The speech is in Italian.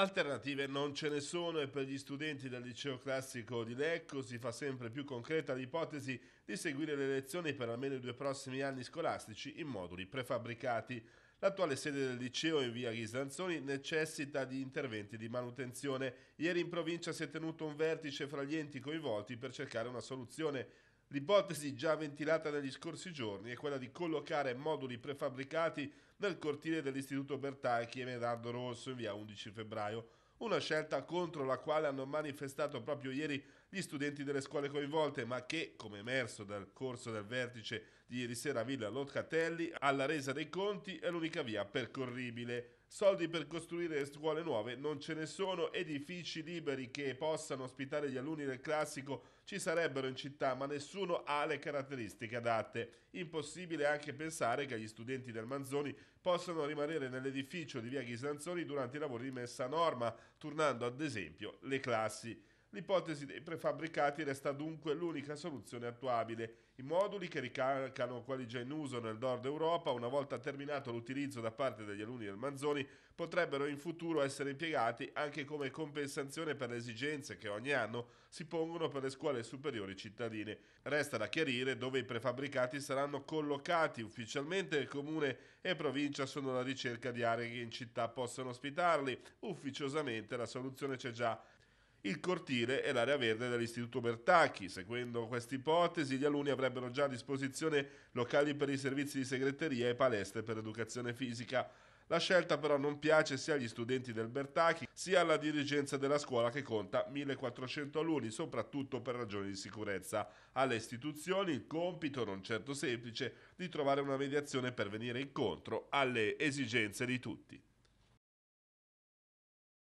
Alternative non ce ne sono e per gli studenti del liceo classico di Lecco si fa sempre più concreta l'ipotesi di seguire le lezioni per almeno i due prossimi anni scolastici in moduli prefabbricati. L'attuale sede del liceo in via Ghisanzoni necessita di interventi di manutenzione. Ieri in provincia si è tenuto un vertice fra gli enti coinvolti per cercare una soluzione. L'ipotesi già ventilata negli scorsi giorni è quella di collocare moduli prefabbricati nel cortile dell'Istituto Bertacchi e Medardo Rosso in via 11 febbraio, una scelta contro la quale hanno manifestato proprio ieri gli studenti delle scuole coinvolte, ma che, come emerso dal corso del vertice di ieri sera a Villa Locatelli, alla resa dei conti è l'unica via percorribile. Soldi per costruire scuole nuove non ce ne sono, edifici liberi che possano ospitare gli alunni del classico ci sarebbero in città, ma nessuno ha le caratteristiche adatte. Impossibile anche pensare che gli studenti del Manzoni possano rimanere nell'edificio di via Ghisanzoni durante i lavori di messa a norma, turnando ad esempio le classi. L'ipotesi dei prefabbricati resta dunque l'unica soluzione attuabile. I moduli che ricalcano quelli già in uso nel nord Europa, una volta terminato l'utilizzo da parte degli alunni del Manzoni, potrebbero in futuro essere impiegati anche come compensazione per le esigenze che ogni anno si pongono per le scuole superiori cittadine. Resta da chiarire dove i prefabbricati saranno collocati. Ufficialmente il comune e provincia sono alla ricerca di aree che in città possano ospitarli. Ufficiosamente la soluzione c'è già il cortile e l'area verde dell'Istituto Bertacchi. Seguendo questa ipotesi, gli alunni avrebbero già a disposizione locali per i servizi di segreteria e palestre per educazione fisica. La scelta però non piace sia agli studenti del Bertacchi sia alla dirigenza della scuola che conta 1400 alunni, soprattutto per ragioni di sicurezza. Alle istituzioni il compito, non certo semplice, di trovare una mediazione per venire incontro alle esigenze di tutti.